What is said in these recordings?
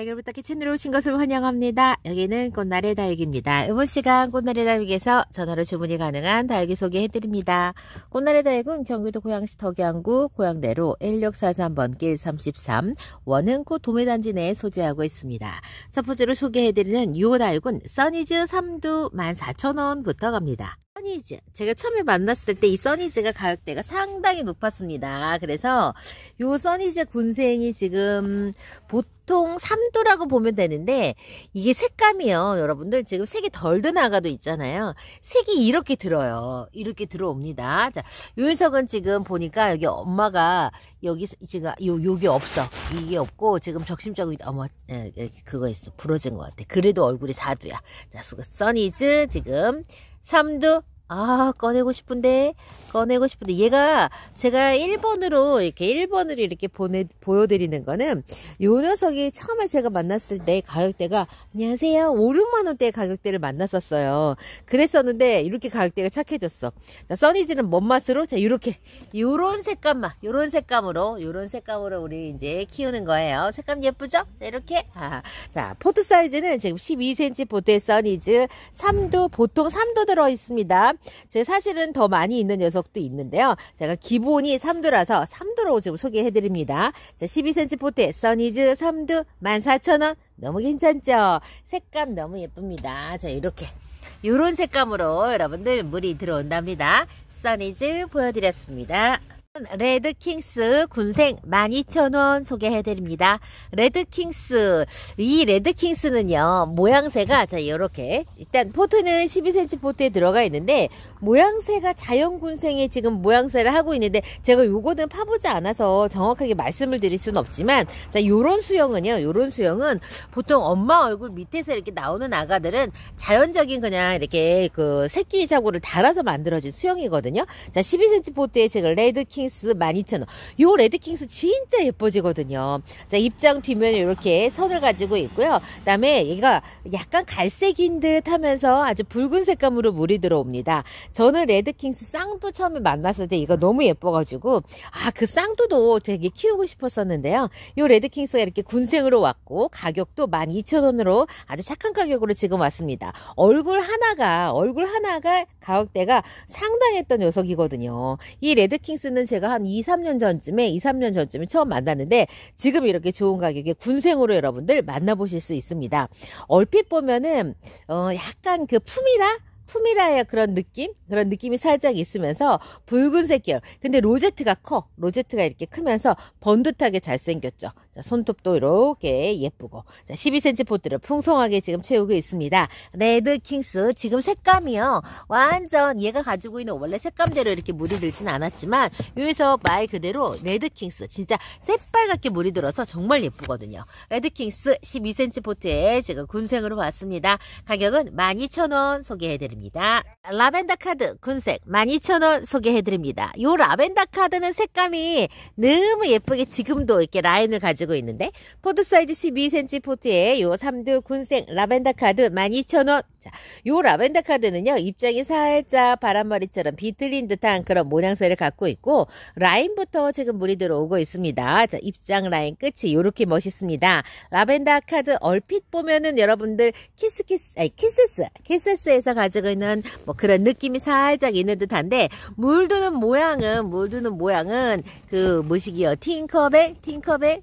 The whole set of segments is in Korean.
달걀부탁기 채널로 오신 것을 환영합니다. 여기는 꽃날의 다육입니다. 이번 시간 꽃날의 다육에서 전화로 주문이 가능한 다육이 소개해드립니다. 꽃날의 다육은 경기도 고양시 덕양구 고양대로 1643번길 33 원흥코 도매단지 내에 소재하고 있습니다. 첫 번째로 소개해드리는 유요 다육은 써니즈 3두 14,000원부터 갑니다. 써니즈. 제가 처음에 만났을 때 이 써니즈가 가격대가 상당히 높았습니다. 그래서 요 써니즈 군생이 지금 보통 3도라고 보면 되는데 이게 색감이요. 여러분들 지금 색이 덜드나가도 있잖아요. 색이 이렇게 들어요. 이렇게 들어옵니다. 자, 요윤석은 지금 보니까 여기 엄마가 여기 지금 요 요게 없어. 이게 없고 지금 적심적이 어머 그거 있어. 부러진 것 같아. 그래도 얼굴이 자두야. 자, 써니즈 지금 3두 아, 꺼내고 싶은데, 꺼내고 싶은데. 얘가, 제가 1번으로, 이렇게 1번로 이렇게 보내, 보여드리는 거는, 요 녀석이 처음에 제가 만났을 때 가격대가, 안녕하세요. 5, 6만원대 가격대를 만났었어요. 그랬었는데, 이렇게 가격대가 착해졌어. 자, 써니즈는뭔 맛으로? 자, 요렇게. 요런 색감만, 요런 색감으로, 요런 색감으로 우리 이제 키우는 거예요. 색감 예쁘죠? 자, 이렇게. 아, 자, 포트 사이즈는 지금 12cm 포트의 써니즈, 3도, 보통 3도 들어있습니다. 제 사실은 더 많이 있는 녀석도 있는데요. 제가 기본이 3두라서 3두로 좀 소개해드립니다. 자, 12cm 포대 써니즈 3두 14,000원 너무 괜찮죠? 색감 너무 예쁩니다. 자 이렇게 이런 색감으로 여러분들 물이 들어온답니다. 써니즈 보여드렸습니다. 레드킹스 군생 12,000원 소개해드립니다. 레드킹스 이 레드킹스는요 모양새가 자 이렇게 일단 포트는 12cm 포트에 들어가 있는데 모양새가 자연군생이 지금 모양새를 하고 있는데 제가 요거는 파보지 않아서 정확하게 말씀을 드릴 수는 없지만 자 요런 수영은요 요런 수영은 보통 엄마 얼굴 밑에서 이렇게 나오는 아가들은 자연적인 그냥 이렇게 그 새끼 자고를 달아서 만들어진 수영이거든요. 자 12cm 포트에 지금 레드킹스 레드킹스 12,000원. 요 레드킹스 진짜 예뻐지거든요. 자, 입장 뒷면에 이렇게 선을 가지고 있고요. 그다음에 얘가 약간 갈색인 듯 하면서 아주 붉은 색감으로 물이 들어옵니다. 저는 레드킹스 쌍두 처음에 만났을 때 이거 너무 예뻐가지고 아, 그 쌍두도 되게 키우고 싶었었는데요. 요 레드킹스가 이렇게 군생으로 왔고 가격도 12,000원으로 아주 착한 가격으로 지금 왔습니다. 얼굴 하나가 얼굴 하나가 가격대가 상당했던 녀석이거든요. 이 레드킹스는 제가 한 2, 3년 전쯤에 2, 3년 전쯤에 처음 만났는데 지금 이렇게 좋은 가격에 군생으로 여러분들 만나보실 수 있습니다. 얼핏 보면은 어 약간 그 품이나 품이라야 그런 느낌? 그런 느낌이 살짝 있으면서 붉은색 계열. 근데 로제트가 커. 로제트가 이렇게 크면서 번듯하게 잘생겼죠. 자, 손톱도 이렇게 예쁘고. 자, 12cm 포트를 풍성하게 지금 채우고 있습니다. 레드킹스 지금 색감이요. 완전 얘가 가지고 있는 원래 색감대로 이렇게 물이 들진 않았지만 여기서 말 그대로 레드킹스 진짜 새빨갛게 물이 들어서 정말 예쁘거든요. 레드킹스 12cm 포트에 제가 군생으로 왔습니다. 가격은 12,000원 소개해드립니다. 드립니다. 라벤더 카드 군색 12,000원 소개해 드립니다. 요 라벤더 카드는 색감이 너무 예쁘게 지금도 이렇게 라인을 가지고 있는데 포드 사이즈 12cm 포트에 요 3두 군색 라벤더 카드 12,000원. 자, 요 라벤더 카드는요. 입장이 살짝 바람머리처럼 비틀린 듯한 그런 모양새를 갖고 있고 라인부터 지금 물이 들어오고 있습니다. 자, 입장 라인 끝이 요렇게 멋있습니다. 라벤더 카드 얼핏 보면은 여러분들 키스키스 아니 키스스 키스스에서 가지고 먹는 뭐 그런 느낌이 살짝 있는 듯한데 물드는 모양은 물드는 모양은 그 무식이요 팅커벨 팅커벨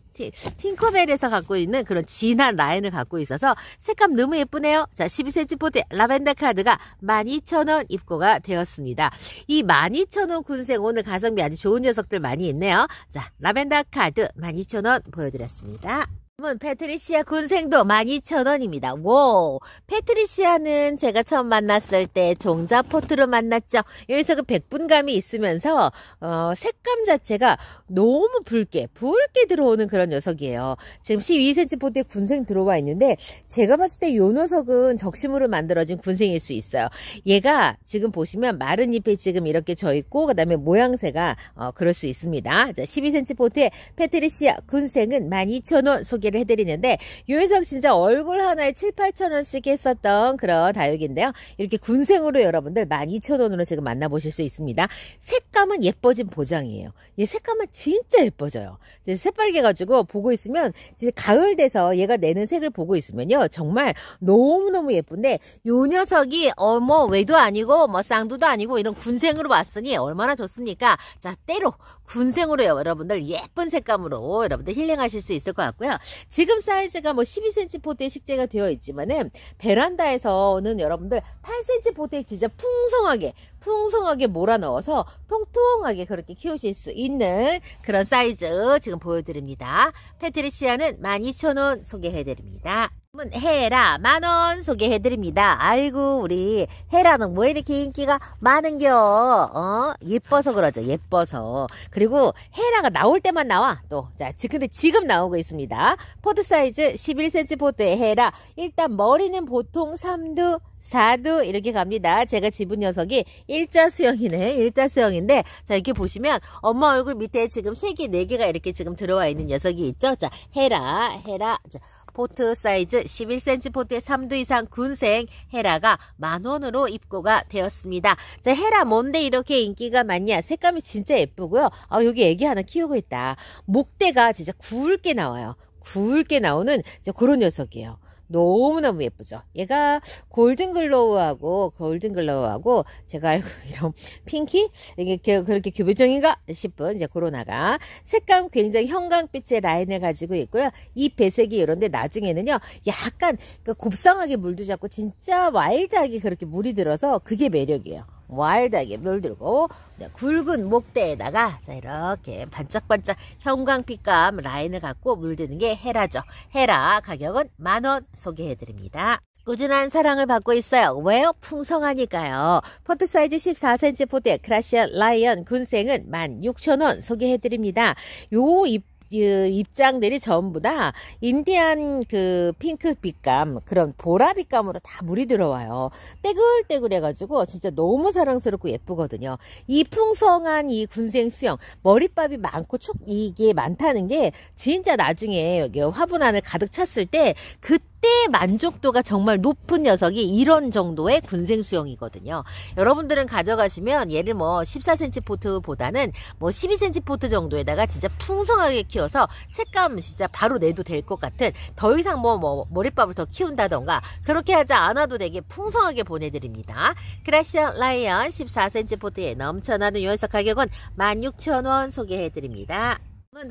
팅커벨에서 갖고 있는 그런 진한 라인을 갖고 있어서 색감 너무 예쁘네요. 자, 12cm 포대 라벤더 카드가 12,000원 입고가 되었습니다. 이 12,000원 군생 오늘 가성비 아주 좋은 녀석들 많이 있네요. 자, 라벤더 카드 12,000원 보여드렸습니다. 은 패트리시아 군생도 12,000원입니다. 와, 패트리시아는 제가 처음 만났을 때 종자포트로 만났죠. 여기서 그 백분감이 있으면서 어, 색감 자체가 너무 붉게 붉게 들어오는 그런 녀석이에요. 지금 12cm 포트에 군생 들어와 있는데 제가 봤을 때 이 녀석은 적심으로 만들어진 군생일 수 있어요. 얘가 지금 보시면 마른 잎에 지금 이렇게 져있고 그 다음에 모양새가 어, 그럴 수 있습니다. 자, 12cm 포트에 패트리시아 군생은 12,000원 소개 얘기를 해드리는데 유해석 진짜 얼굴 하나에 7, 8천 원씩 했었던 그런 다육인데요. 이렇게 군생으로 여러분들 12,000원으로 지금 만나보실 수 있습니다. 색감은 예뻐진 보장이에요. 얘 색감은 진짜 예뻐져요. 이제 새빨개가지고 보고 있으면 이제 가을 돼서 얘가 내는 색을 보고 있으면요. 정말 너무너무 예쁜데 요 녀석이 어머 외도 아니고 뭐 쌍두도 아니고 이런 군생으로 왔으니 얼마나 좋습니까? 자 때로 군생으로 여러분들 예쁜 색감으로 여러분들 힐링하실 수 있을 것 같고요. 지금 사이즈가 뭐 12cm 포대에 식재가 되어 있지만은 베란다에서는 여러분들 8cm 포대에 진짜 풍성하게 풍성하게 몰아넣어서 통통하게 그렇게 키우실 수 있는 그런 사이즈 지금 보여드립니다. 페트리시아는 12,000원 소개해드립니다. 문 헤라 만원 소개해드립니다. 아이고 우리 헤라는 뭐 이렇게 인기가 많은겨? 어 예뻐서 그러죠. 예뻐서 그리고 헤라가 나올 때만 나와 또자 근데 지금 나오고 있습니다. 포드 사이즈 11cm 포드의 헤라 일단 머리는 보통 3두 4두 이렇게 갑니다. 제가 집은 녀석이 일자 수형이네. 일자 수형인데 자 이렇게 보시면 엄마 얼굴 밑에 지금 3개 4개가 이렇게 지금 들어와 있는 녀석이 있죠. 자 헤라 헤라 자, 포트 사이즈 11cm 포트의 3두 이상 군생 헤라가 만원으로 입고가 되었습니다. 자, 헤라 뭔데 이렇게 인기가 많냐? 색감이 진짜 예쁘고요. 아, 여기 애기 하나 키우고 있다. 목대가 진짜 굵게 나와요. 굵게 나오는 그런 녀석이에요. 너무너무 예쁘죠. 얘가 골든글로우하고 골든글로우하고 제가 알고 이런 핑키 이게 그렇게 교배종인가 싶은 이제 코로나가 색감 굉장히 형광빛의 라인을 가지고 있고요. 이 배색이 이런데 나중에는요 약간 그 곱상하게 물도 잡고 진짜 와일드하게 그렇게 물이 들어서 그게 매력이에요. 와일드하게 물들고 네, 굵은 목대에다가 자 이렇게 반짝반짝 형광빛감 라인을 갖고 물드는 게 헤라죠. 헤라 가격은 만 원 소개해드립니다. 꾸준한 사랑을 받고 있어요. 왜요? 풍성하니까요. 포트 사이즈 14cm 포대 크라시안 라이언 군생은 16,000원 소개해드립니다. 요 잎. 입장들이 전부 다 인디안 그 핑크 빛감 그런 보라 빛감으로 다 물이 들어와요. 떼굴떼굴 해가지고 진짜 너무 사랑스럽고 예쁘거든요. 이 풍성한 이 군생 수영 머리밥이 많고 촉 이게 많다는 게 진짜 나중에 여기 화분안을 가득 찼을 때 그때 이때 만족도가 정말 높은 녀석이 이런 정도의 군생 수영이거든요. 여러분들은 가져가시면 얘를 뭐 14cm 포트보다는 뭐 12cm 포트 정도에다가 진짜 풍성하게 키워서 색감 진짜 바로 내도 될 것 같은 더 이상 뭐, 뭐 머리밥을 더 키운다던가 그렇게 하지 않아도 되게 풍성하게 보내드립니다. 크라시아 라이언 14cm 포트에 넘쳐나는 요연석 가격은 16,000원 소개해드립니다.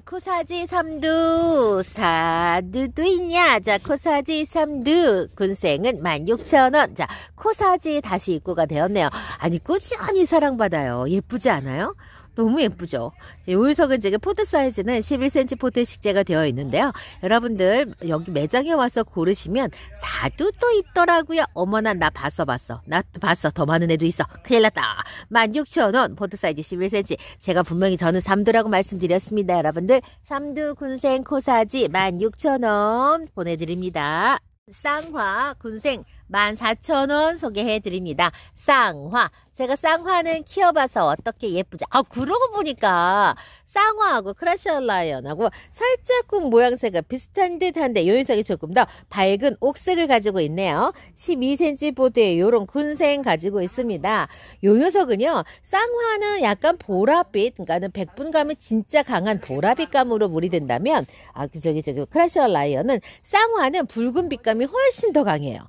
코사지 삼두 사두도 있냐 자 코사지 삼두 군생은 16,000원 자 코사지 다시 입고가 되었네요 아니 꾸준히 사랑받아요 예쁘지 않아요? 너무 예쁘죠? 요일석은 예, 지금 포트 사이즈는 11cm 포트 식재가 되어 있는데요. 여러분들 여기 매장에 와서 고르시면 사두도 있더라고요. 어머나 나 봤어 봤어. 나 봤어. 더 많은 애도 있어. 큰일 났다. 16,000원 포트 사이즈 11cm. 제가 분명히 저는 삼두라고 말씀드렸습니다. 여러분들 삼두 군생 코사지 16,000원 보내드립니다. 쌍화 군생 14,000원 소개해드립니다. 쌍화 제가 쌍화는 키워봐서 어떻게 예쁘지? 아 그러고 보니까 쌍화하고 크러셔 라이언하고 살짝 쿵 모양새가 비슷한 듯한데 요인석이 조금 더 밝은 옥색을 가지고 있네요. 12cm 보드에 요런 군생 가지고 있습니다. 요 녀석은요 쌍화는 약간 보랏빛 그러니까는 백분감이 진짜 강한 보라빛감으로 물이된다면 아 그 저기 저기 크러셔 라이언은 쌍화는 붉은 빛감이 훨씬 더 강해요.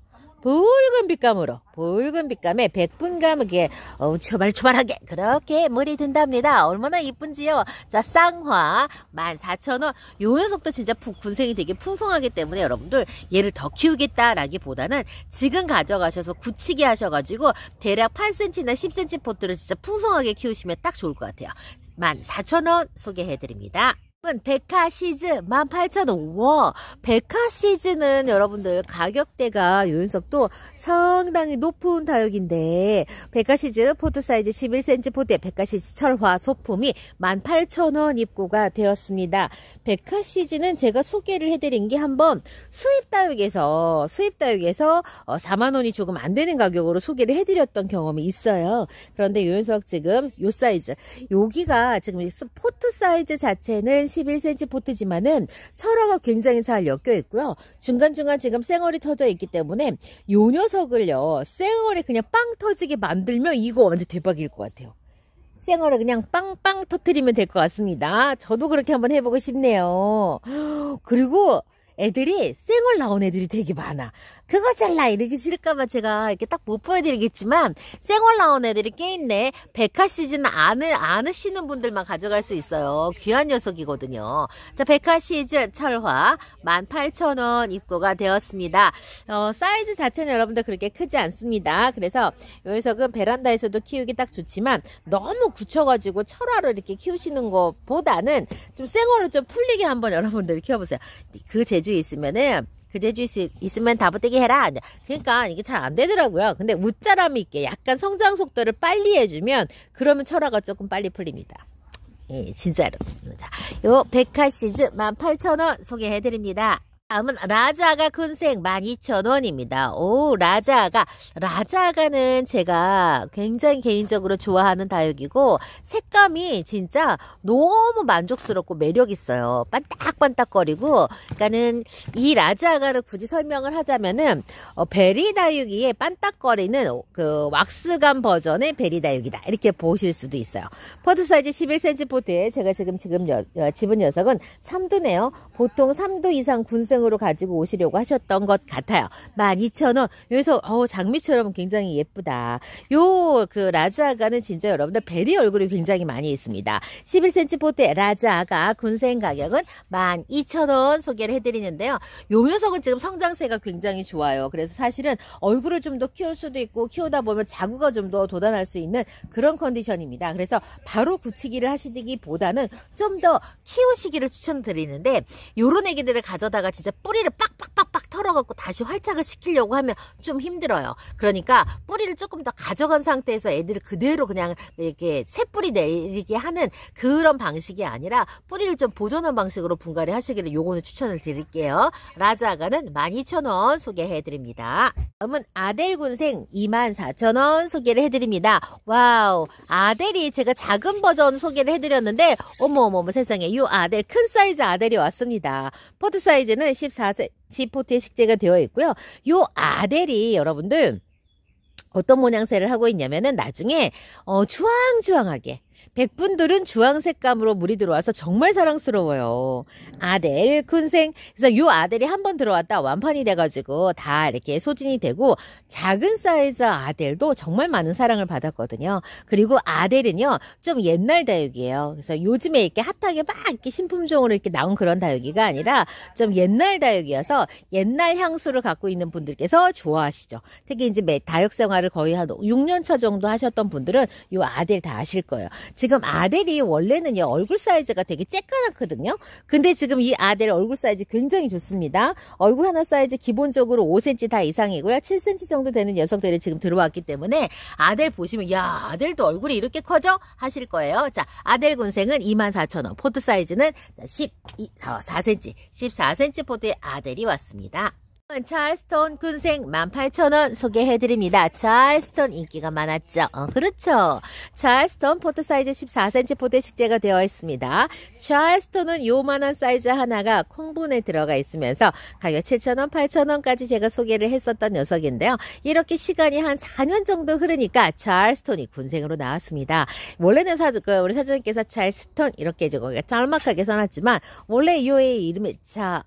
붉은 빛감으로 붉은 빛감에 백분 감하게 어우 초발초발하게 그렇게 물이 든답니다. 얼마나 이쁜지요. 자 쌍화 14,000원 요 녀석도 진짜 군생이 되게 풍성하기 때문에 여러분들 얘를 더 키우겠다라기보다는 지금 가져가셔서 굳히게 하셔가지고 대략 8cm나 10cm 포트를 진짜 풍성하게 키우시면 딱 좋을 것 같아요. 14,000원 소개해드립니다. 여러분 데카 시즈 18,000원. 백화 시즈는 여러분들 가격대가 요윤석도 상당히 높은 다육인데 백가시즈 포트 사이즈 11cm 포트에 백가시즈 철화 소품이 18,000원 입고가 되었습니다. 백가시즈는 제가 소개를 해드린 게 한번 수입 다육에서 수입 다육에서 4만원이 어, 조금 안 되는 가격으로 소개를 해드렸던 경험이 있어요. 그런데 요연석 지금 요 사이즈 여기가 지금 포트 사이즈 자체는 11cm 포트지만은 철화가 굉장히 잘 엮여 있고요. 중간중간 지금 쌩얼이 터져 있기 때문에 요 녀석 녀석을요 생얼에 그냥 빵 터지게 만들면 이거 완전 대박일 것 같아요 생얼을 그냥 빵빵 터트리면 될 것 같습니다 저도 그렇게 한번 해보고 싶네요 그리고 애들이 쌩얼 나온 애들이 되게 많아. 그거 잘라 이러기 싫을까봐 제가 이렇게 딱 못 보여드리겠지만 쌩얼 나온 애들이 꽤 있네. 백화 시즌 안을 안으시는 분들만 가져갈 수 있어요. 귀한 녀석이거든요. 자 백화 시즌 철화 18,000원 입고가 되었습니다. 어, 사이즈 자체는 여러분들 그렇게 크지 않습니다. 그래서 요 녀석은 베란다에서도 키우기 딱 좋지만 너무 굳혀가지고 철화를 이렇게 키우시는 것보다는 좀 쌩얼을 좀 풀리게 한번 여러분들 키워보세요. 그제질 제주 있으면은 그 제주 있으면 다보떼기 해라. 그러니까 이게 잘 안 되더라고요. 근데 웃자람 있게 약간 성장 속도를 빨리 해주면 그러면 철화가 조금 빨리 풀립니다. 예, 진짜로. 자, 요 백화 시즈 18,000원 소개해드립니다. 다음은 라자가 군생 12,000원입니다. 오, 라자가. 라자가는 제가 굉장히 개인적으로 좋아하는 다육이고, 색감이 진짜 너무 만족스럽고 매력있어요. 반딱반딱거리고, 그니까는 러이 라자가를 굳이 설명을 하자면은, 어, 베리 다육이의 반딱거리는 그 왁스감 버전의 베리 다육이다. 이렇게 보실 수도 있어요. 퍼드 사이즈 11cm 포트에 제가 지금, 지금 여, 집은 녀석은 3두네요. 보통 3두 이상 군생 수생으로 가지고 오시려고 하셨던 것 같아요. 12,000원. 여기서 어 장미처럼 굉장히 예쁘다. 요 그 라자아가는 진짜 여러분들 베리 얼굴이 굉장히 많이 있습니다. 11cm 포의 라자아가 군생 가격은 12,000원 소개를 해드리는데요. 요 녀석은 지금 성장세가 굉장히 좋아요. 그래서 사실은 얼굴을 좀 더 키울 수도 있고 키우다 보면 자구가 좀 더도달할수 있는 그런 컨디션입니다. 그래서 바로 굳히기를 하시기보다는 좀 더 키우시기를 추천드리는데 요런 애기들을 가져다가 진짜 이제 뿌리를 빡빡빡빡 털어갖고 다시 활착을 시키려고 하면 좀 힘들어요. 그러니까 뿌리를 조금 더 가져간 상태에서 애들을 그대로 그냥 이렇게 새 뿌리 내리게 하는 그런 방식이 아니라 뿌리를 좀 보존한 방식으로 분갈이 하시기를 요거는 추천을 드릴게요. 라자가는 12,000원 소개해드립니다. 다음은 아델 군생 24,000원 소개를 해드립니다. 와우 아델이 제가 작은 버전 소개를 해드렸는데 어머어머 세상에 이 아델 큰 사이즈 아델이 왔습니다. 포트 사이즈는 14세 지포트의 식재가 되어 있고요. 요 아델이 여러분들 어떤 모양새를 하고 있냐면은 나중에 어 주황주황하게 백분들은 주황색감으로 물이 들어와서 정말 사랑스러워요. 아델, 큰생. 그래서 요 아델이 한 번 들어왔다 완판이 돼가지고 다 이렇게 소진이 되고 작은 사이즈 아델도 정말 많은 사랑을 받았거든요. 그리고 아델은요, 좀 옛날 다육이에요. 그래서 요즘에 이렇게 핫하게 막 이렇게 신품종으로 이렇게 나온 그런 다육이가 아니라 좀 옛날 다육이어서 옛날 향수를 갖고 있는 분들께서 좋아하시죠. 특히 이제 다육 생활을 거의 한 6년 차 정도 하셨던 분들은 요 아델 다 아실 거예요. 지금 아델이 원래는요 얼굴 사이즈가 되게 쬐까맣거든요. 근데 지금 이 아델 얼굴 사이즈 굉장히 좋습니다. 얼굴 하나 사이즈 기본적으로 5cm 다 이상이고요. 7cm 정도 되는 여성들이 지금 들어왔기 때문에 아델 보시면 야 아델도 얼굴이 이렇게 커져 하실 거예요. 자 아델 군생은 24,000원 포트 사이즈는 10, 4cm 14cm 포트의 아델이 왔습니다. 찰스톤 군생 18,000원 소개해드립니다. 찰스톤 인기가 많았죠. 어, 그렇죠. 찰스톤 포트 사이즈 14cm 포대 식재가 되어 있습니다. 찰스톤은 요만한 사이즈 하나가 콩분에 들어가 있으면서 가격 7,000원, 8,000원까지 제가 소개를 했었던 녀석인데요. 이렇게 시간이 한 4년 정도 흐르니까 찰스톤이 군생으로 나왔습니다. 원래는 사주, 그 우리 사장님께서 찰스톤 이렇게 저거가 짤막하게 써놨지만 원래 이 요의 이름이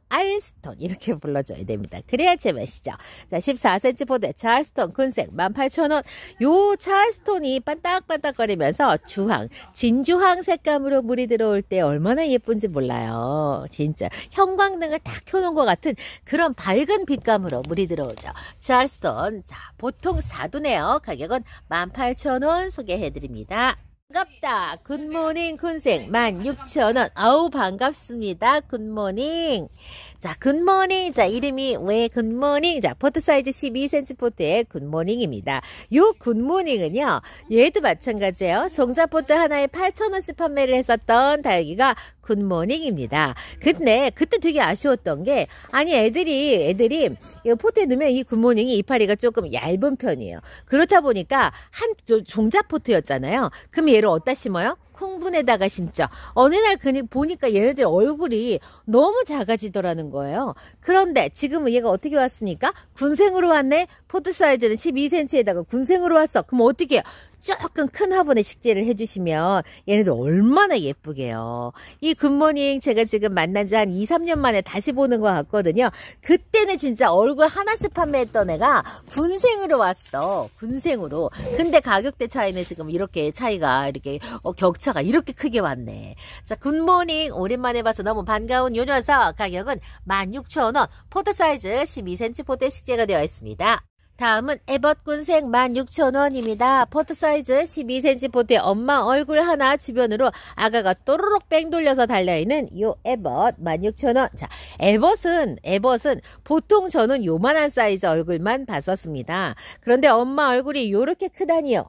찰스톤 이렇게 불러줘야 됩니다. 그래야 제맛이죠. 자, 14cm 포대 찰스톤 군색 18,000원. 요 찰스톤이 반딱반딱거리면서 주황, 진주황 색감으로 물이 들어올 때 얼마나 예쁜지 몰라요. 진짜 형광등을 딱 켜놓은 것 같은 그런 밝은 빛감으로 물이 들어오죠. 찰스톤 자, 보통 4두네요. 가격은 18,000원 소개해드립니다. 반갑다. 굿모닝 군색 16,000원. 아우 반갑습니다. 굿모닝. 자, 굿모닝. 자, 이름이 왜 굿모닝? 자, 포트 사이즈 12cm 포트의 굿모닝입니다. 요 굿모닝은요, 얘도 마찬가지예요. 종자 포트 하나에 8,000원씩 판매를 했었던 다육이가 굿모닝입니다. 근데 그때 되게 아쉬웠던 게 아니 애들이 애들이 포트에 넣으면 이 굿모닝이 이파리가 조금 얇은 편이에요. 그렇다 보니까 한 종자 포트였잖아요. 그럼 얘를 어디다 심어요? 콩분에다가 심죠. 어느 날 그니 보니까 얘네들 얼굴이 너무 작아지더라는 거예요. 그런데 지금은 얘가 어떻게 왔습니까? 군생으로 왔네. 포드 사이즈는 12cm에다가 군생으로 왔어. 그럼 어떻게 해요? 조금 큰 화분에 식재를 해주시면 얘네들 얼마나 예쁘게요. 이 굿모닝 제가 지금 만난 지 한 2, 3년 만에 다시 보는 것 같거든요. 그때는 진짜 얼굴 하나씩 판매했던 애가 군생으로 왔어. 군생으로. 근데 가격대 차이는 지금 이렇게 차이가 이렇게 어, 격차가 이렇게 크게 왔네. 자, 굿모닝 오랜만에 봐서 너무 반가운 요 녀석 가격은 16,000원 포트 사이즈 12cm 포트 식재가 되어 있습니다. 다음은 에벗 군생 16,000원입니다. 포트 사이즈 12cm 포트에 엄마 얼굴 하나 주변으로 아가가 또르륵 뺑 돌려서 달려있는 이 에벗 16,000원. 자, 에벗은, 에벗은 보통 저는 요만한 사이즈 얼굴만 봤었습니다. 그런데 엄마 얼굴이 요렇게 크다니요.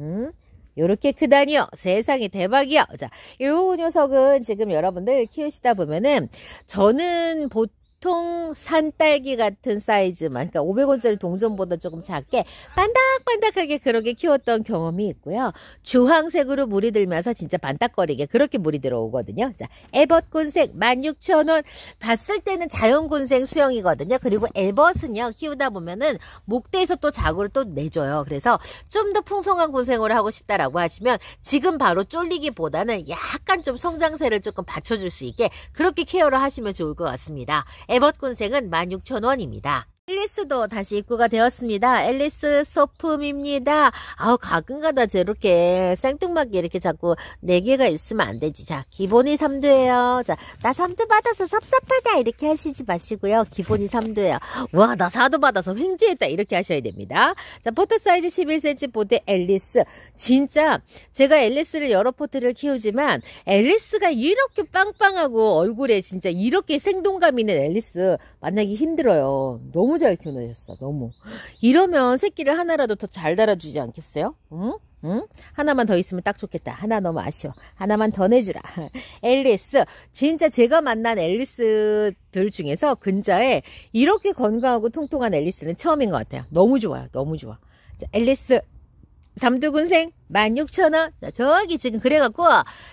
음? 요렇게 크다니요. 세상이 대박이요. 자, 요 녀석은 지금 여러분들 키우시다 보면은 저는 보통 보통 산딸기 같은 사이즈만, 그러니까 500원짜리 동전보다 조금 작게 반닥반닥하게 그렇게 키웠던 경험이 있고요. 주황색으로 물이 들면서 진짜 반딱거리게 그렇게 물이 들어오거든요. 자, 에벗곤색 16,000원. 봤을 때는 자연곤생 수영이거든요. 그리고 에벗은요, 키우다 보면은 목대에서 또 자구를 또 내줘요. 그래서 좀 더 풍성한 곤생으로 하고 싶다라고 하시면 지금 바로 쫄리기보다는 약간 좀 성장세를 조금 받쳐줄 수 있게 그렇게 케어를 하시면 좋을 것 같습니다. 에버꾼생은 16,000원입니다. 앨리스도 다시 입구가 되었습니다. 앨리스 소품입니다. 아우 가끔가다 저렇게 생뚱맞게 이렇게 자꾸 4개가 있으면 안 되지. 자 기본이 3도예요. 자나 3도 받아서 섭섭하다 이렇게 하시지 마시고요. 기본이 3도예요. 와나 4도 받아서 횡재했다 이렇게 하셔야 됩니다. 자 포트 사이즈 11cm 보드 앨리스 진짜 제가 앨리스를 여러 포트를 키우지만 앨리스가 이렇게 빵빵하고 얼굴에 진짜 이렇게 생동감 있는 앨리스 만나기 힘들어요. 너무 너무 잘 키워내셨어 너무 이러면 새끼를 하나라도 더 잘 달아주지 않겠어요? 응? 응? 하나만 더 있으면 딱 좋겠다. 하나 너무 아쉬워. 하나만 더 내주라. 앨리스. 진짜 제가 만난 앨리스들 중에서 근자에 이렇게 건강하고 통통한 앨리스는 처음인 것 같아요. 너무 좋아요. 너무 좋아. 자, 앨리스. 삼두군생. 16,000원? 자, 저기 지금 그래갖고,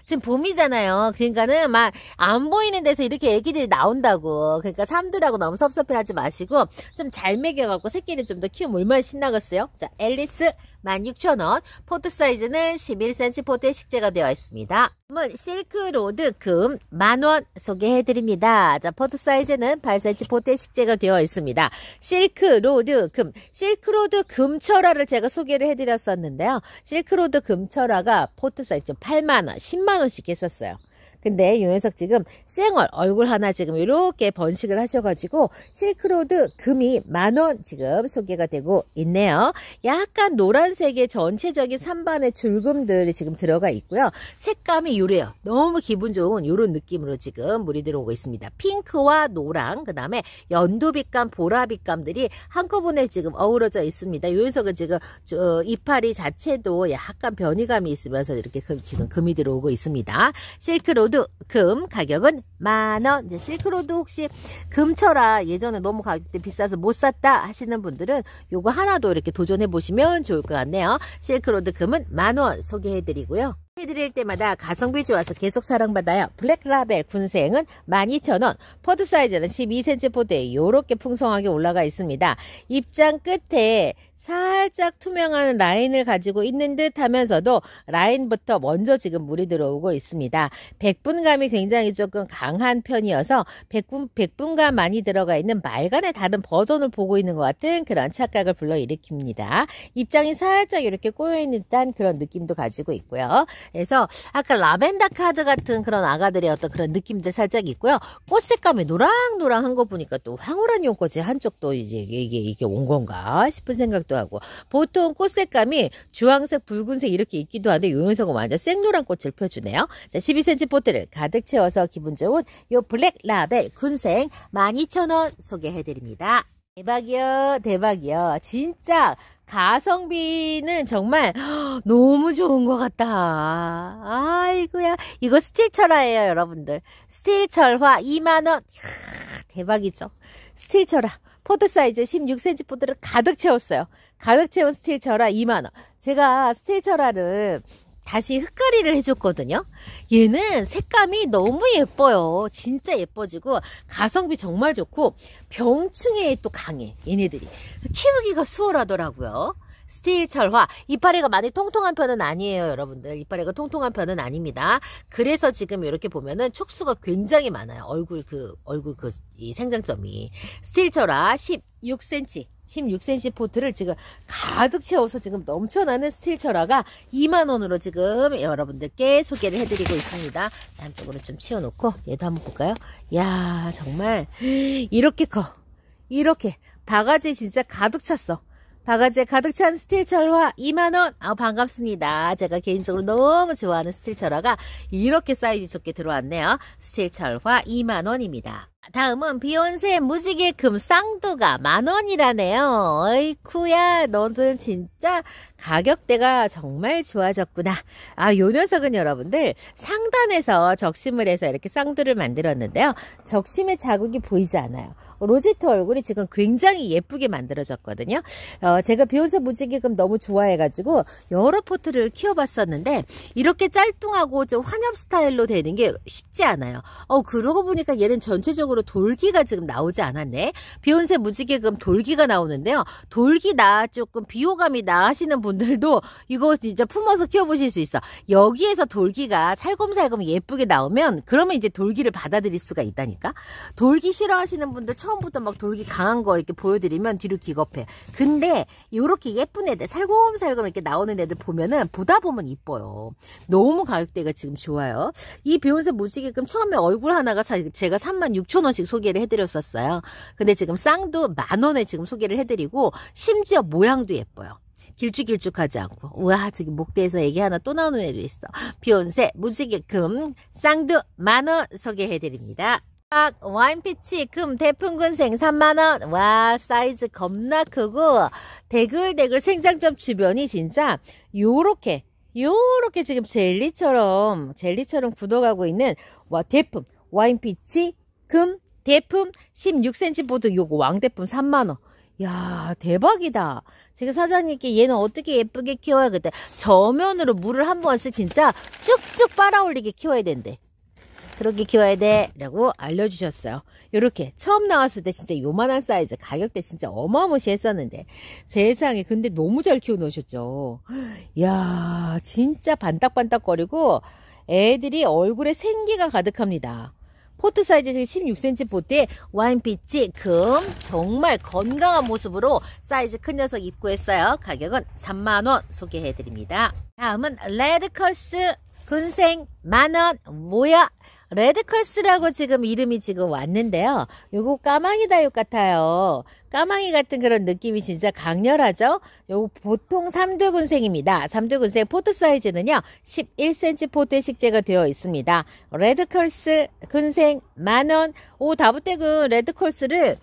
지금 봄이잖아요. 그러니까는 막 안 보이는 데서 이렇게 애기들이 나온다고. 그러니까 삼두라고 너무 섭섭해 하지 마시고, 좀잘 먹여갖고 새끼는좀 더 키우면 얼마나 신나겠어요? 자, 앨리스 16,000원. 포트 사이즈는 11cm 포트에 식재가 되어 있습니다. 한번 실크로드 금 만원 소개해드립니다. 자, 포트 사이즈는 8cm 포트에 식재가 되어 있습니다. 실크로드 금. 실크로드 금철화를 제가 소개를 해드렸었는데요. 실크로드 힐로드 금철화가 포트 사이트 8만원, 10만원씩 했었어요. 근데 유현석 지금 쌩얼 얼굴 하나 지금 이렇게 번식을 하셔가지고 실크로드 금이 만원 지금 소개가 되고 있네요. 약간 노란색의 전체적인 산반의 줄금들이 지금 들어가 있고요. 색감이 요래요. 너무 기분 좋은 요런 느낌으로 지금 물이 들어오고 있습니다. 핑크와 노랑 그 다음에 연두빛감 보라빛감들이 한꺼번에 지금 어우러져 있습니다. 유현석은 지금 이파리 자체도 약간 변이감이 있으면서 이렇게 지금 금이 들어오고 있습니다. 실크로드 모두 금 가격은 만원 실크로드 혹시 금처아 예전에 너무 가격대 비싸서 못 샀다 하시는 분들은 요거 하나도 이렇게 도전해 보시면 좋을 것 같네요 실크로드 금은 만 원 소개해 드리고요 해드릴 때마다 가성비 좋아서 계속 사랑받아요. 블랙라벨 군생은 12,000원, 퍼드 사이즈는 12cm 포대에 이렇게 풍성하게 올라가 있습니다. 입장 끝에 살짝 투명한 라인을 가지고 있는 듯 하면서도 라인부터 먼저 지금 물이 들어오고 있습니다. 백분감이 굉장히 조금 강한 편이어서 백분, 백분감 많이 들어가 있는 말간의 다른 버전을 보고 있는 것 같은 그런 착각을 불러일으킵니다. 입장이 살짝 이렇게 꼬여있는 듯한 그런 느낌도 가지고 있고요. 그래서 아까 라벤더 카드 같은 그런 아가들의 어떤 그런 느낌들 살짝 있고요. 꽃 색감이 노랑노랑한 거 보니까 또 황홀한 용꽃이 한쪽도 이제 이게, 이게 온 건가 싶은 생각 생각도 하고 보통 꽃 색감이 주황색, 붉은색 이렇게 있기도 한데 요연석은 완전 생노란 꽃을 펴주네요. 자, 12cm 포트를 가득 채워서 기분 좋은 요 블랙 라벨 군생 12,000원 소개해드립니다. 대박이요, 대박이요. 진짜 가성비는 정말 너무 좋은 것 같다. 아이고야. 이거 스틸 철화예요, 여러분들. 스틸 철화 2만원. 대박이죠. 스틸 철화. 포드 사이즈 16cm 포드를 가득 채웠어요. 가득 채운 스틸철화 2만원. 제가 스틸철화를 다시 흙가리를 해줬거든요. 얘는 색감이 너무 예뻐요. 진짜 예뻐지고 가성비 정말 좋고 병충해에 또 강해 얘네들이. 키우기가 수월하더라고요. 스틸 철화. 이파리가 많이 통통한 편은 아니에요, 여러분들. 이파리가 통통한 편은 아닙니다. 그래서 지금 이렇게 보면은 촉수가 굉장히 많아요. 얼굴 그, 얼굴 그, 이 생장점이. 스틸 철화 16cm. 16cm 포트를 지금 가득 채워서 지금 넘쳐나는 스틸 철화가 2만원으로 지금 여러분들께 소개를 해드리고 있습니다. 남쪽으로 좀 치워놓고 얘도 한번 볼까요? 야 정말 이렇게 커. 이렇게 바가지 진짜 가득 찼어. 바가지에 가득 찬 스틸 철화 2만원 아 반갑습니다 제가 개인적으로 너무 좋아하는 스틸 철화가 이렇게 사이즈 좋게 들어왔네요 스틸 철화 2만원입니다 다음은 비욘세 무지개금 쌍두가 만원이라네요. 어이쿠야, 너는 진짜 가격대가 정말 좋아졌구나. 아, 요 녀석은 여러분들 상단에서 적심을 해서 이렇게 쌍두를 만들었는데요. 적심의 자국이 보이지 않아요. 로지트 얼굴이 지금 굉장히 예쁘게 만들어졌거든요. 어, 제가 비욘세 무지개금 너무 좋아해가지고 여러 포트를 키워봤었는데 이렇게 짤뚱하고 좀 환엽 스타일로 되는 게 쉽지 않아요. 어, 그러고 보니까 얘는 전체적으로 마지막으로 돌기가 지금 나오지 않았네. 비욘세 무지개금 돌기가 나오는데요. 돌기 나 조금 비호감이 나 하시는 분들도 이거 진짜 품어서 키워보실 수 있어. 여기에서 돌기가 살금살금 예쁘게 나오면 그러면 이제 돌기를 받아들일 수가 있다니까. 돌기 싫어하시는 분들 처음부터 막 돌기 강한 거 이렇게 보여드리면 뒤로 기겁해. 근데 이렇게 예쁜 애들 살금살금 이렇게 나오는 애들 보면은 보다 보면 이뻐요. 너무 가격대가 지금 좋아요. 이 비욘세 무지개금 처음에 얼굴 하나가 제가 3 6 0 0 0원 원씩 소개를 해드렸었어요. 근데 지금 쌍도 만 원에 지금 소개를 해드리고 심지어 모양도 예뻐요. 길쭉길쭉하지 않고 우와 저기 목대에서 얘기 하나 또 나오는 애도 있어. 비욘세 무지개금 쌍두 만원 소개해드립니다. 아, 와인피치 금대풍군생 3만원 와 사이즈 겁나 크고 대글대글 생장점 주변이 진짜 요렇게 요렇게 지금 젤리처럼 젤리처럼 굳어가고 있는 와 대풍 와인피치 금, 대품 16cm 보드 요거 왕대품 3만원. 야 대박이다. 제가 사장님께 얘는 어떻게 예쁘게 키워야 그때 저면으로 물을 한 번씩 진짜 쭉쭉 빨아올리게 키워야 된대. 그렇게 키워야 돼 라고 알려주셨어요. 요렇게 처음 나왔을 때 진짜 요만한 사이즈 가격대 진짜 어마무시 했었는데 세상에 근데 너무 잘 키워놓으셨죠. 야 진짜 반딱반딱거리고 애들이 얼굴에 생기가 가득합니다. 코트 사이즈 지금 16cm 보트에 와인빛이 금 정말 건강한 모습으로 사이즈 큰 녀석 입고했어요. 가격은 3만원 소개해드립니다. 다음은 레드컬스 군생 만원 모여 레드컬스라고 지금 이름이 지금 왔는데요. 요거 까망이 다육 같아요. 까망이 같은 그런 느낌이 진짜 강렬하죠? 요 보통 삼두근생입니다삼두근생 포트 사이즈는요. 11cm 포트 식재가 되어 있습니다. 레드컬스 근생 만원 오 다부떼군 레드컬스를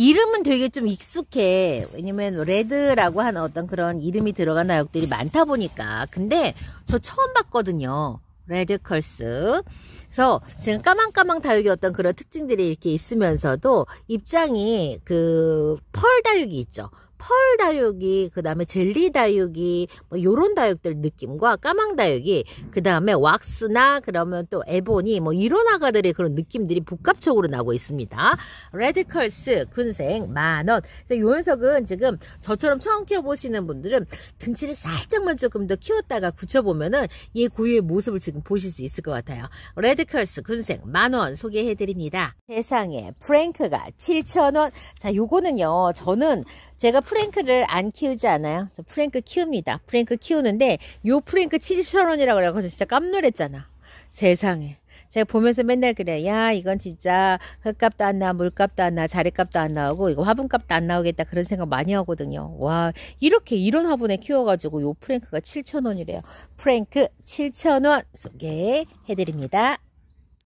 이름은 되게 좀 익숙해. 왜냐면 레드라고 하는 어떤 그런 이름이 들어간 나육들이 많다 보니까. 근데 저 처음 봤거든요. 레드컬스. 그래서 지금 까망까망 다육이 어떤 그런 특징들이 이렇게 있으면서도 입장이 그 펄 다육이 있죠. 펄 다육이, 그 다음에 젤리 다육이, 뭐 요런 다육들 느낌과 까망 다육이, 그 다음에 왁스나 그러면 또 에보니 뭐 이런 아가들의 그런 느낌들이 복합적으로 나고 오 있습니다. 레드컬스 군생 만원. 요 녀석은 지금 저처럼 처음 키워보시는 분들은 등치를 살짝만 조금 더 키웠다가 굳혀보면은 얘 고유의 모습을 지금 보실 수 있을 것 같아요. 레드컬스 군생 만원 소개해드립니다. 세상에 프랭크가 7천원. 자, 요거는요, 저는 제가 프랭크를 안 키우지 않아요. 프랭크 키웁니다. 프랭크 키우는데 요 프랭크 7,000원이라고 그래가지고 진짜 깜놀했잖아. 세상에. 제가 보면서 맨날 그래. 야, 이건 진짜 흙값도 안 나, 물값도 안 나, 자리값도 안 나오고, 이거 화분값도 안 나오겠다. 그런 생각 많이 하거든요. 와, 이렇게 이런 화분에 키워가지고 요 프랭크가 7,000원이래요. 프랭크 7,000원 소개해드립니다.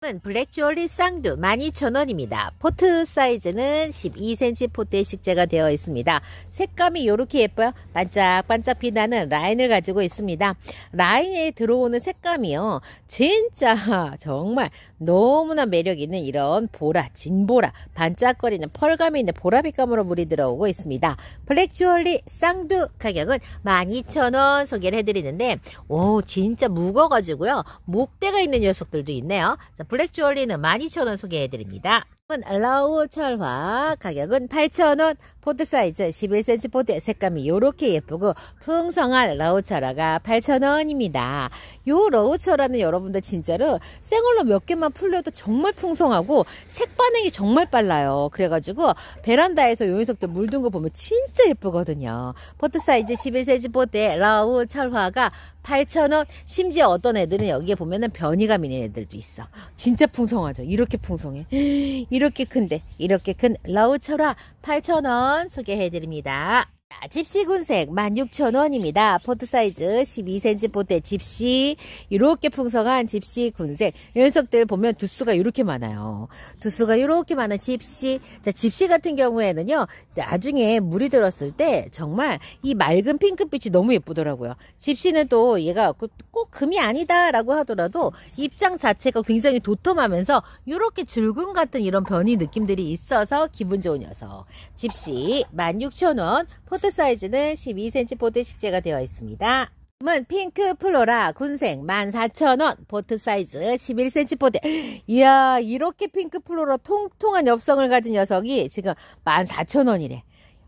은 블랙주얼리 쌍두 12,000원입니다. 포트 사이즈는 12cm 포트에 식재가 되어 있습니다. 색감이 이렇게 예뻐요. 반짝반짝 빛나는 라인을 가지고 있습니다. 라인에 들어오는 색감이요. 진짜 정말 너무나 매력 있는 이런 보라, 진보라, 반짝거리는 펄감이 있는 보라빛감으로 물이 들어오고 있습니다. 블랙 주얼리 쌍두 가격은 12,000원 소개를 해드리는데 오 진짜 무거워가지고요. 목대가 있는 녀석들도 있네요. 자, 블랙 주얼리는 12,000원 소개해드립니다. 라우 철화 가격은 8,000원 포트 사이즈 11cm 포트에 색감이 요렇게 예쁘고 풍성한 라우 철화가 8,000원입니다 요 라우 철화는 여러분들 진짜로 생얼로 몇 개만 풀려도 정말 풍성하고 색 반응이 정말 빨라요 그래가지고 베란다에서 요 녀석들 물든 거 보면 진짜 예쁘거든요 포트 사이즈 11cm 포트에 라우 철화가 8,000원. 심지어 어떤 애들은 여기에 보면은 변이가 미는 애들도 있어. 진짜 풍성하죠. 이렇게 풍성해. 이렇게 큰데, 이렇게 큰 러우철아 8,000원 소개해드립니다. 집시군색 16,000원입니다. 포트 사이즈 12cm 포트 집시 이렇게 풍성한 집시군색 녀석들 보면 두수가 이렇게 많아요. 두수가 이렇게 많은 집시 자 집시 같은 경우에는요. 나중에 물이 들었을 때 정말 이 맑은 핑크빛이 너무 예쁘더라고요. 집시는 또 얘가 꼭 금이 아니다라고 하더라도 입장 자체가 굉장히 도톰하면서 이렇게 줄근 같은 이런 변이 느낌들이 있어서 기분 좋은 녀석. 집시 16,000원 포트 사이즈는 12cm 포트 식재가 되어 있습니다. 음은 핑크 플로라 군생 14,000원 포트 사이즈 11cm 포트 이야 이렇게 핑크 플로라 통통한 엽성을 가진 녀석이 지금 14,000원이래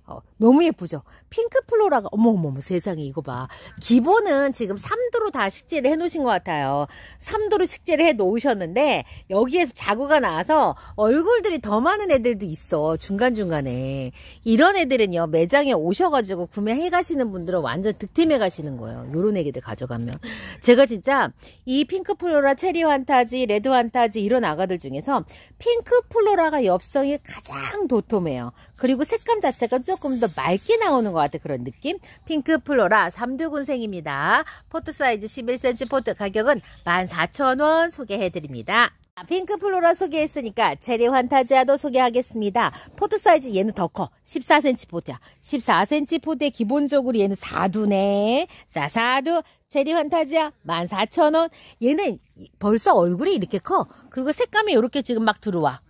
어, 너무 예쁘죠? 핑크 플로라가, 어머머머 세상에 이거 봐. 기본은 지금 3도로 다 식재를 해놓으신 것 같아요. 3도로 식재를 해놓으셨는데, 여기에서 자구가 나와서 얼굴들이 더 많은 애들도 있어. 중간중간에. 이런 애들은요, 매장에 오셔가지고 구매해 가시는 분들은 완전 득템해 가시는 거예요. 요런 애기들 가져가면. 제가 진짜 이 핑크 플로라, 체리 환타지, 레드 환타지 이런 아가들 중에서 핑크 플로라가 엽성이 가장 도톰해요. 그리고 색감 자체가 좀 조금 더 맑게 나오는 것 같은 그런 느낌 핑크 플로라 3두군생입니다 포트 사이즈 11cm 포트 가격은 14,000원 소개해드립니다 핑크 플로라 소개했으니까 체리 환타지아도 소개하겠습니다. 포트 사이즈 얘는 더 커. 14cm 포트야. 14cm 포트에 기본적으로 얘는 4두네. 자, 4두. 체리 환타지아 14,000원. 얘는 벌써 얼굴이 이렇게 커. 그리고 색감이 이렇게 지금 막 들어와.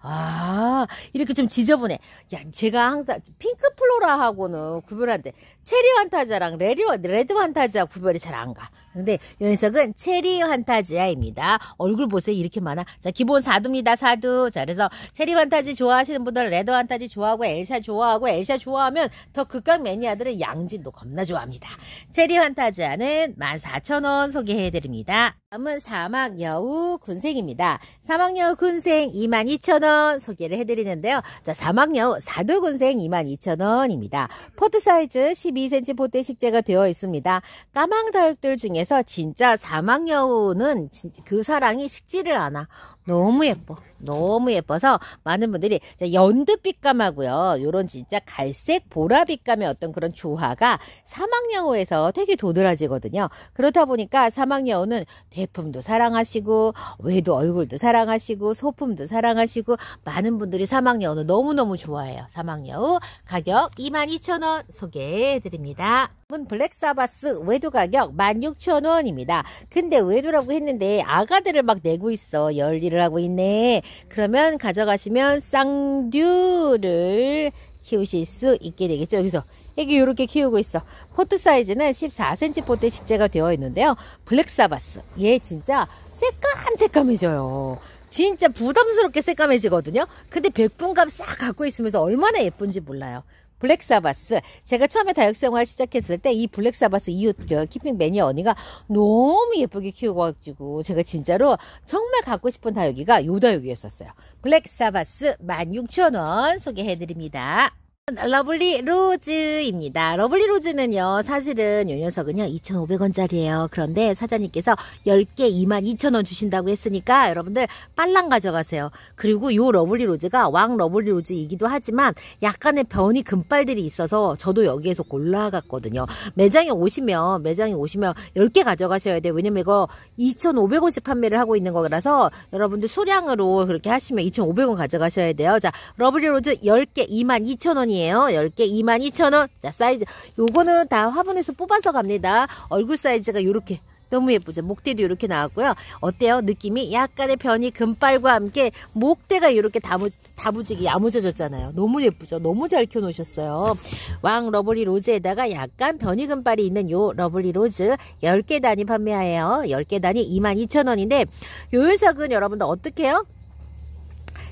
아 이렇게 좀 지저분해 야 제가 항상 핑크 플로라하고는 구별하는데 체리 환타자랑 레드, 레드 환타자 구별이 잘 안가 근데 이 녀석은 체리 환타지아입니다. 얼굴 보세요. 이렇게 많아. 자, 기본 4두입니다. 4두. 자, 그래서 체리 환타지 좋아하시는 분들은 레드 환타지 좋아하고 엘샤 좋아하고 엘샤 좋아하면 더 극강 매니아들은 양진도 겁나 좋아합니다. 체리 환타지아는 14,000원 소개해드립니다. 다음은 사막여우 군생입니다. 사막여우 군생 22,000원 소개를 해드리는데요. 자, 사막여우 4두 군생 22,000원입니다. 포트 사이즈 12cm 포대 식재가 되어 있습니다. 까망다육들 중에서 그래서 진짜 사막여우는 그 사랑이 식지를 않아. 너무 예뻐. 너무 예뻐서 많은 분들이 연두빛 감하고요. 요런 진짜 갈색 보라빛 감의 어떤 그런 조화가 사막여우에서 되게 도드라지거든요. 그렇다 보니까 사막여우는 대품도 사랑하시고 외도 얼굴도 사랑하시고 소품도 사랑하시고 많은 분들이 사막여우는 너무너무 좋아해요. 사막여우 가격 22,000원 소개해드립니다. 블랙사바스 외도 가격 16,000원입니다. 근데 외도라고 했는데 아가들을 막 내고 있어. 열일을 하고 있네. 그러면 가져가시면 쌍듀를 키우실 수 있게 되겠죠. 여기서 애기 이렇게 키우고 있어. 포트 사이즈는 14cm 포트에 식재가 되어 있는데요. 블랙사바스. 얘 진짜 새까만새까매져요 진짜 부담스럽게 새까매지거든요. 근데 백분감 싹 갖고 있으면서 얼마나 예쁜지 몰라요. 블랙사바스. 제가 처음에 다육생활 시작했을 때 이 블랙사바스 이웃 그 키핑 매니아 언니가 너무 예쁘게 키워가지고 제가 진짜로 정말 갖고 싶은 다육이가 요 다육이였었어요. 블랙사바스 16,000원 소개해드립니다. 러블리 로즈입니다. 러블리 로즈는요, 사실은 요 녀석은요, 2,500원짜리예요. 그런데 사장님께서 10개 22,000원 주신다고 했으니까 여러분들 빨랑 가져가세요. 그리고 요 러블리 로즈가 왕 러블리 로즈이기도 하지만 약간의 변이 금발들이 있어서 저도 여기에서 골라갔거든요. 매장에 오시면, 매장에 오시면 10개 가져가셔야 돼요. 왜냐면 이거 2,500원씩 판매를 하고 있는 거라서 여러분들 소량으로 그렇게 하시면 2,500원 가져가셔야 돼요. 자, 러블리 로즈 10개 2 2 0 0 0원이 원이에 10개 22,000원. 자, 사이즈. 요거는 다 화분에서 뽑아서 갑니다. 얼굴 사이즈가 요렇게 너무 예쁘죠. 목대도 이렇게 나왔고요. 어때요? 느낌이 약간의 변이 금발과 함께 목대가 이렇게 다무, 다부지게 야무져졌잖아요. 너무 예쁘죠. 너무 잘 켜놓으셨어요. 왕 러블리 로즈에다가 약간 변이 금발이 있는 요 러블리 로즈 10개 단위 판매하에요. 10개 단위 22,000원인데 요일석은 여러분들 어떻게 해요?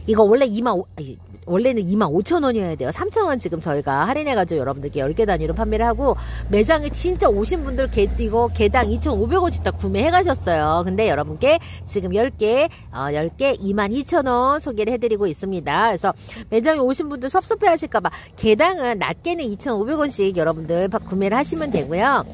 이거 원래 2만 5 5, 원래는 25,000원이어야 돼요. 3,000원 지금 저희가 할인해가지고 여러분들께 10개 단위로 판매를 하고 매장에 진짜 오신 분들 개, 이거 개당 2,500원씩 다 구매해가셨어요. 근데 여러분께 지금 10개, 어, 10개 22,000원 소개를 해드리고 있습니다. 그래서 매장에 오신 분들 섭섭해 하실까봐 개당은 낮게는 2,500원씩 여러분들 구매를 하시면 되고요.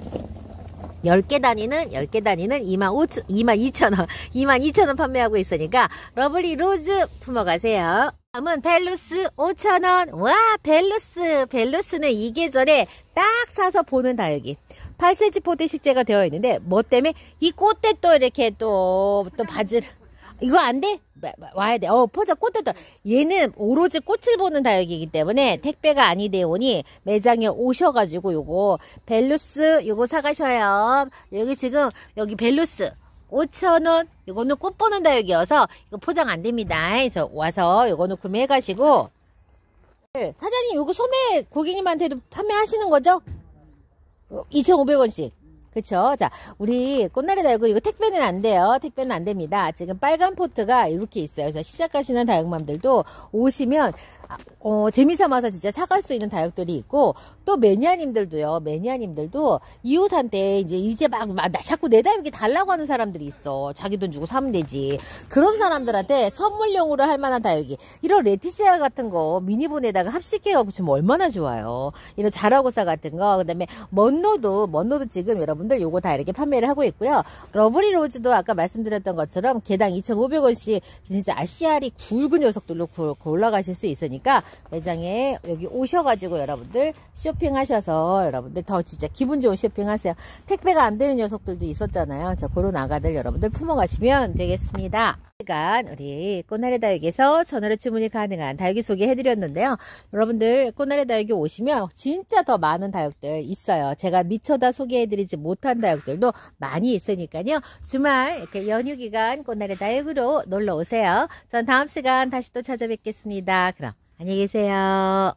10개 단위는 10개 단위는 2 5 0 0 0 22,000원, 22,000원 판매하고 있으니까 러블리 로즈 품어 가세요. 다음은 벨루스 5,000원. 와, 벨루스. 벨루스는 이 계절에 딱 사서 보는 다육이. 8cm 포대 식재가 되어 있는데, 뭐 때문에? 이 꽃대 또 이렇게 또, 또바지 이거 안 돼? 와야 돼. 어, 포자 꽃대 도 얘는 오로지 꽃을 보는 다육이기 때문에 택배가 아니되 오니 매장에 오셔가지고 요거, 벨루스 요거 사가셔요. 여기 지금, 여기 벨루스. 5,000원. 이거는 꽃 보는 다육이어서 이거 포장 안 됩니다. 그래서 와서 이거는 구매해 가시고 네, 사장님 이거 소매 고객님한테도 판매하시는 거죠? 2,500원씩. 그쵸? 자, 우리 꽃나래 다육은 이거 택배는 안 돼요. 택배는 안 됩니다. 지금 빨간 포트가 이렇게 있어요. 그래서 시작하시는 다육맘들도 오시면 어, 재미삼아서 진짜 사갈 수 있는 다육들이 있고 또 매니아님들도요. 매니아님들도 이웃한테 이제 이제 막나 자꾸 내 다육이 달라고 하는 사람들이 있어. 자기 돈 주고 사면 되지. 그런 사람들한테 선물용으로 할 만한 다육이 이런 레티지아 같은 거 미니본에다가 합식해갖고 지금 얼마나 좋아요. 이런 자라고사 같은 거 그다음에 먼노도 먼노도 지금 여러분들 요거 다 이렇게 판매를 하고 있고요. 러브리 로즈도 아까 말씀드렸던 것처럼 개당 2,500원씩 진짜 아시아리 굵은 녀석들로 골라가실 그 수 있으니까. 있으니까 매장에 여기 오셔가지고 여러분들 쇼핑하셔서 여러분들 더 진짜 기분 좋은 쇼핑하세요. 택배가 안 되는 녀석들도 있었잖아요. 자, 그런 아가들 여러분들 품어가시면 되겠습니다. 시간 우리 꽃나래 다육에서 전화로 주문이 가능한 다육이 소개해드렸는데요. 여러분들 꽃나래 다육이 오시면 진짜 더 많은 다육들 있어요. 제가 미쳐다 소개해드리지 못한 다육들도 많이 있으니까요. 주말 이렇게 연휴 기간 꽃나래 다육으로 놀러 오세요. 전 다음 시간 다시 또 찾아뵙겠습니다. 그럼. 안녕히 계세요.